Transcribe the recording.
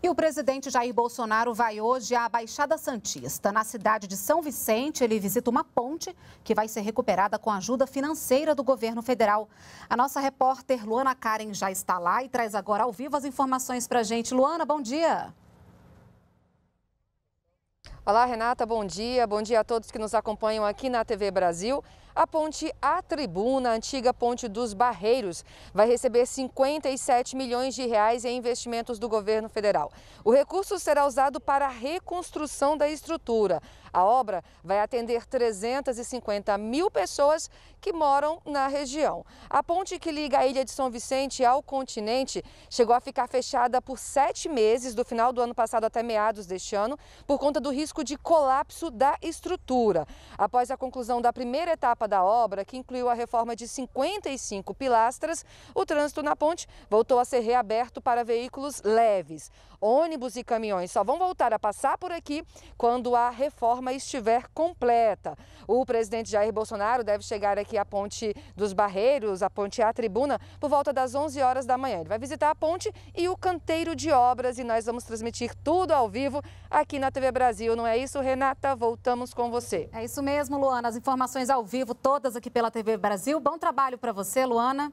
E o presidente Jair Bolsonaro vai hoje à Baixada Santista, na cidade de São Vicente. Ele visita uma ponte que vai ser recuperada com ajuda financeira do governo federal. A nossa repórter Luana Karen já está lá e traz agora ao vivo as informações para a gente. Luana, bom dia. Olá, Renata, bom dia. Bom dia a todos que nos acompanham aqui na TV Brasil. A ponte A Tribuna, antiga ponte dos Barreiros, vai receber 57 milhões de reais em investimentos do governo federal. O recurso será usado para a reconstrução da estrutura, a obra vai atender 350 mil pessoas que moram na região. A ponte que liga a ilha de São Vicente ao continente chegou a ficar fechada por sete meses, do final do ano passado até meados deste ano, por conta do risco de colapso da estrutura. Após a conclusão da primeira etapa da obra, que incluiu a reforma de 55 pilastras, o trânsito na ponte voltou a ser reaberto para veículos leves. Ônibus e caminhões só vão voltar a passar por aqui quando a reforma reforma estiver completa. O presidente Jair Bolsonaro deve chegar aqui à Ponte dos Barreiros, à Ponte à Tribuna, por volta das 11 horas da manhã. Ele vai visitar a ponte e o canteiro de obras e nós vamos transmitir tudo ao vivo aqui na TV Brasil. Não é isso, Renata? Voltamos com você. É isso mesmo, Luana. As informações ao vivo todas aqui pela TV Brasil. Bom trabalho para você, Luana.